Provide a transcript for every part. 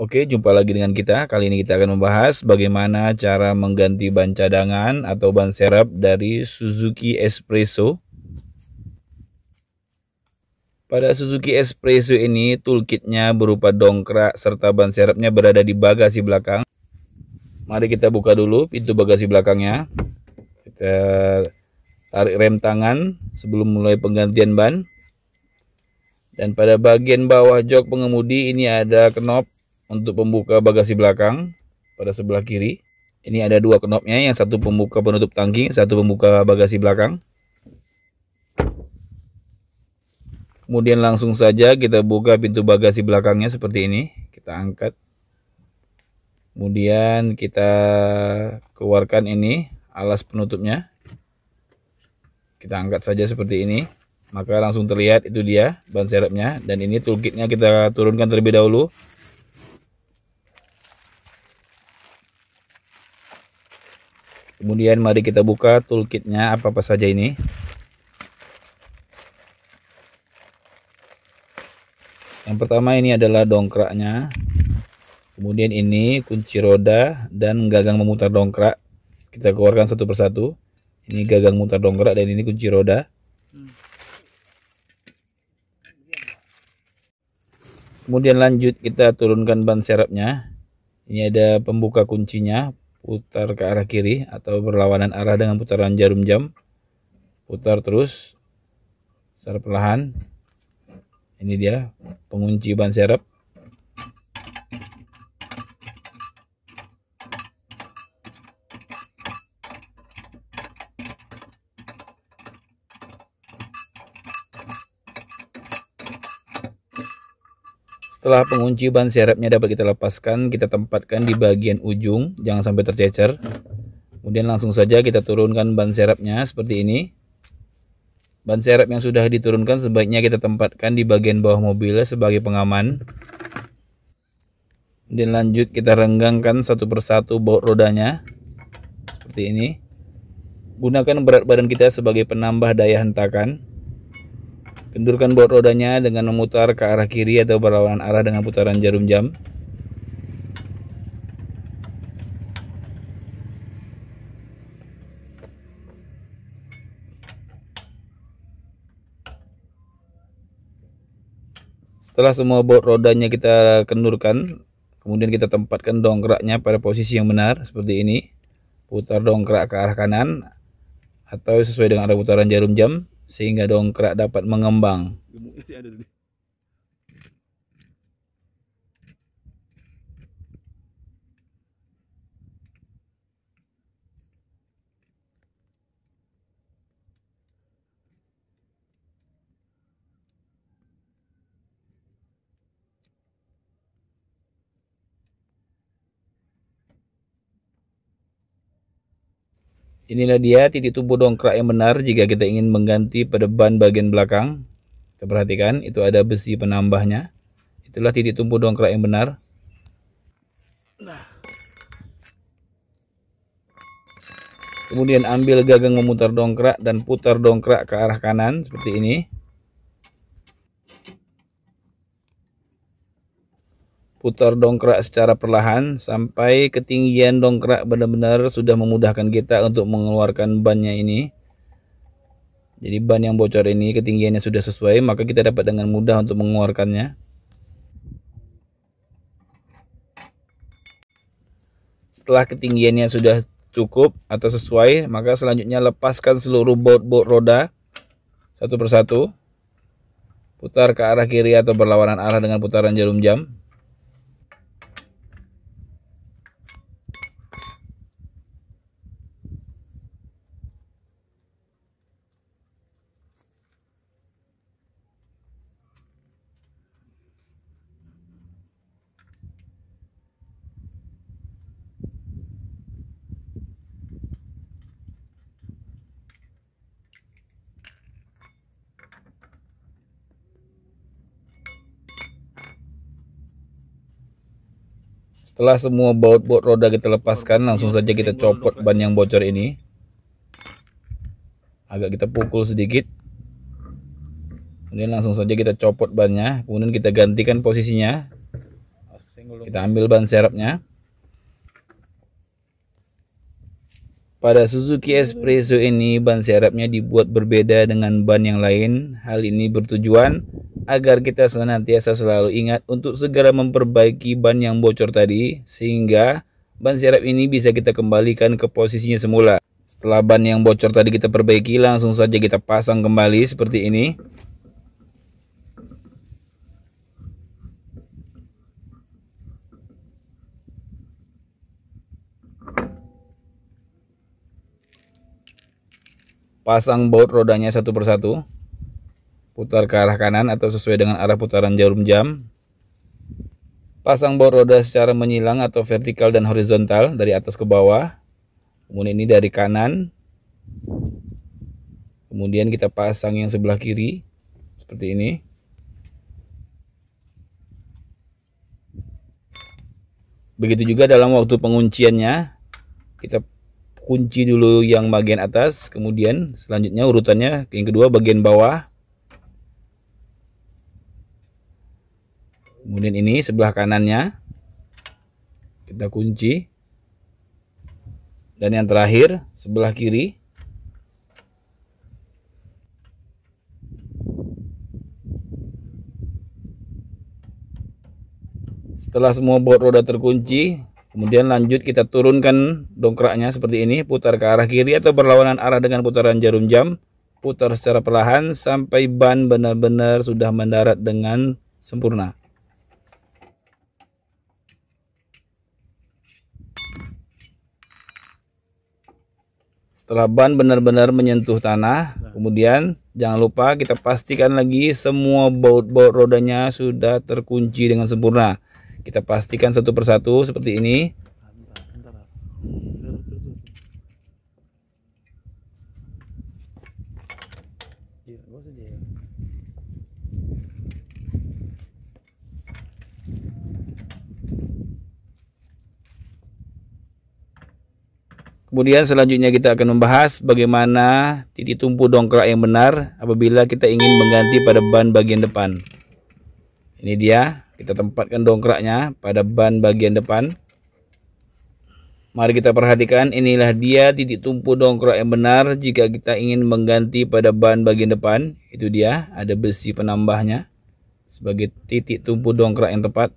Oke, jumpa lagi dengan kita. Kali ini kita akan membahas bagaimana cara mengganti ban cadangan atau ban serep dari Suzuki Espresso. Pada Suzuki Espresso ini, toolkitnya berupa dongkrak serta ban serepnya berada di bagasi belakang. Mari kita buka dulu pintu bagasi belakangnya. Kita tarik rem tangan sebelum mulai penggantian ban. Dan pada bagian bawah jok pengemudi ini ada knob untuk pembuka bagasi belakang pada sebelah kiri. Ini ada dua knobnya, yang satu pembuka penutup tangki, satu pembuka bagasi belakang. Kemudian langsung saja kita buka pintu bagasi belakangnya seperti ini. Kita angkat. Kemudian kita keluarkan ini alas penutupnya. Kita angkat saja seperti ini. Maka langsung terlihat itu dia ban serepnya. Dan ini toolkitnya kita turunkan terlebih dahulu. Kemudian mari kita buka toolkitnya apa-apa saja ini. Yang pertama ini adalah dongkraknya. Kemudian ini kunci roda dan gagang memutar dongkrak. Kita keluarkan satu persatu. Ini gagang memutar dongkrak dan ini kunci roda. Kemudian lanjut kita turunkan ban serepnya. Ini ada pembuka kuncinya, putar ke arah kiri atau berlawanan arah dengan putaran jarum jam putar terus secara perlahan ini dia pengunci ban serep Setelah pengunci ban serepnya dapat kita lepaskan, kita tempatkan di bagian ujung, jangan sampai tercecer. Kemudian langsung saja kita turunkan ban serepnya seperti ini. Ban serep yang sudah diturunkan sebaiknya kita tempatkan di bagian bawah mobil sebagai pengaman. Kemudian lanjut kita renggangkan satu persatu baut rodanya seperti ini. Gunakan berat badan kita sebagai penambah daya hentakan. Kendurkan baut rodanya dengan memutar ke arah kiri atau berlawanan arah dengan putaran jarum jam. Setelah semua baut rodanya kita kendurkan, kemudian kita tempatkan dongkraknya pada posisi yang benar seperti ini. Putar dongkrak ke arah kanan atau sesuai dengan arah putaran jarum jam sehingga dongkrak dapat mengembang. Inilah dia titik tumpu dongkrak yang benar jika kita ingin mengganti pada ban bagian belakang. Kita perhatikan, itu ada besi penambahnya. Itulah titik tumpu dongkrak yang benar. Nah. Kemudian ambil gagang memutar dongkrak dan putar dongkrak ke arah kanan seperti ini. putar dongkrak secara perlahan sampai ketinggian dongkrak benar-benar sudah memudahkan kita untuk mengeluarkan bannya ini. Jadi ban yang bocor ini ketinggiannya sudah sesuai maka kita dapat dengan mudah untuk mengeluarkannya. Setelah ketinggiannya sudah cukup atau sesuai maka selanjutnya lepaskan seluruh baut-baut roda satu persatu. Putar ke arah kiri atau berlawanan arah dengan putaran jarum jam. Setelah semua baut-baut roda kita lepaskan, langsung saja kita copot ban yang bocor ini. Agak kita pukul sedikit. Kemudian langsung saja kita copot bannya, kemudian kita gantikan posisinya. Kita ambil ban serepnya. Pada Suzuki Espresso ini ban serepnya dibuat berbeda dengan ban yang lain. Hal ini bertujuan agar kita senantiasa selalu ingat untuk segera memperbaiki ban yang bocor tadi sehingga ban serep ini bisa kita kembalikan ke posisinya semula. Setelah ban yang bocor tadi kita perbaiki langsung saja kita pasang kembali seperti ini. pasang baut rodanya satu persatu putar ke arah kanan atau sesuai dengan arah putaran jarum jam pasang baut roda secara menyilang atau vertikal dan horizontal dari atas ke bawah kemudian ini dari kanan kemudian kita pasang yang sebelah kiri seperti ini begitu juga dalam waktu pengunciannya kita kunci dulu yang bagian atas kemudian selanjutnya urutannya yang kedua bagian bawah kemudian ini sebelah kanannya kita kunci dan yang terakhir sebelah kiri setelah semua baut roda terkunci Kemudian lanjut kita turunkan dongkraknya seperti ini, putar ke arah kiri atau berlawanan arah dengan putaran jarum jam. Putar secara perlahan sampai ban benar-benar sudah mendarat dengan sempurna. Setelah ban benar-benar menyentuh tanah, kemudian jangan lupa kita pastikan lagi semua baut-baut rodanya sudah terkunci dengan sempurna. Kita pastikan satu persatu seperti ini. Kemudian selanjutnya kita akan membahas bagaimana titik tumpu dongkrak yang benar apabila kita ingin mengganti pada ban bagian depan. Ini dia kita tempatkan dongkraknya pada ban bagian depan. Mari kita perhatikan, inilah dia titik tumpu dongkrak yang benar jika kita ingin mengganti pada ban bagian depan. Itu dia, ada besi penambahnya sebagai titik tumpu dongkrak yang tepat.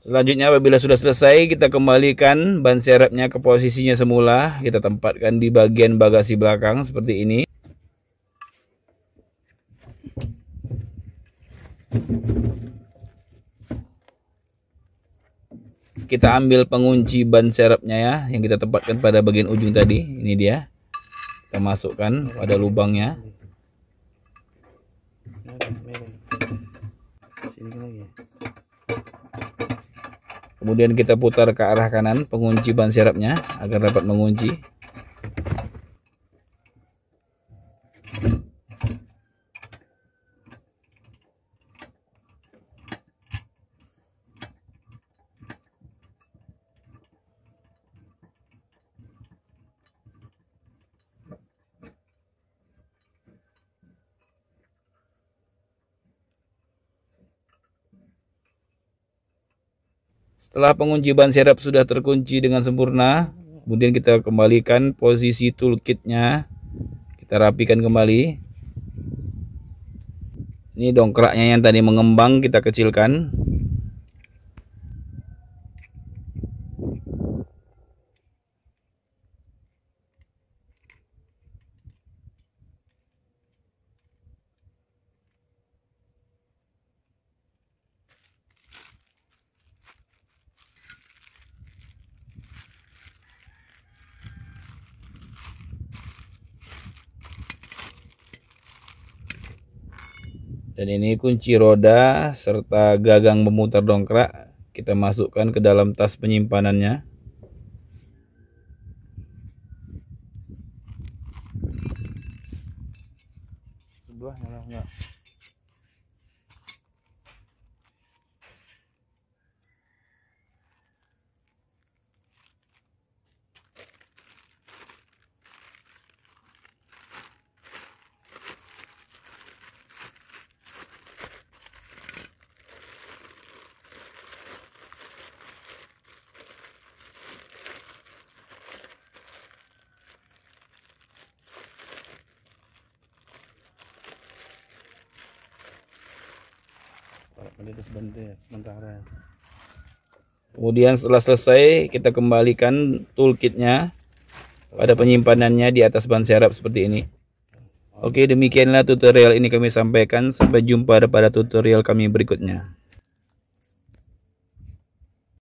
Selanjutnya apabila sudah selesai kita kembalikan ban serepnya ke posisinya semula. Kita tempatkan di bagian bagasi belakang seperti ini. Kita ambil pengunci ban serepnya ya yang kita tempatkan pada bagian ujung tadi. Ini dia. Kita masukkan pada lubangnya. Sini kemudian kita putar ke arah kanan pengunci ban serepnya agar dapat mengunci Setelah pengunci ban serep sudah terkunci dengan sempurna, kemudian kita kembalikan posisi toolkitnya. Kita rapikan kembali. Ini dongkraknya yang tadi mengembang kita kecilkan. dan ini kunci roda serta gagang pemutar dongkrak kita masukkan ke dalam tas penyimpanannya sebelahnya lah enggak kemudian setelah selesai kita kembalikan toolkitnya pada penyimpanannya di atas ban serap seperti ini Oke demikianlah tutorial ini kami sampaikan sampai jumpa pada tutorial kami berikutnya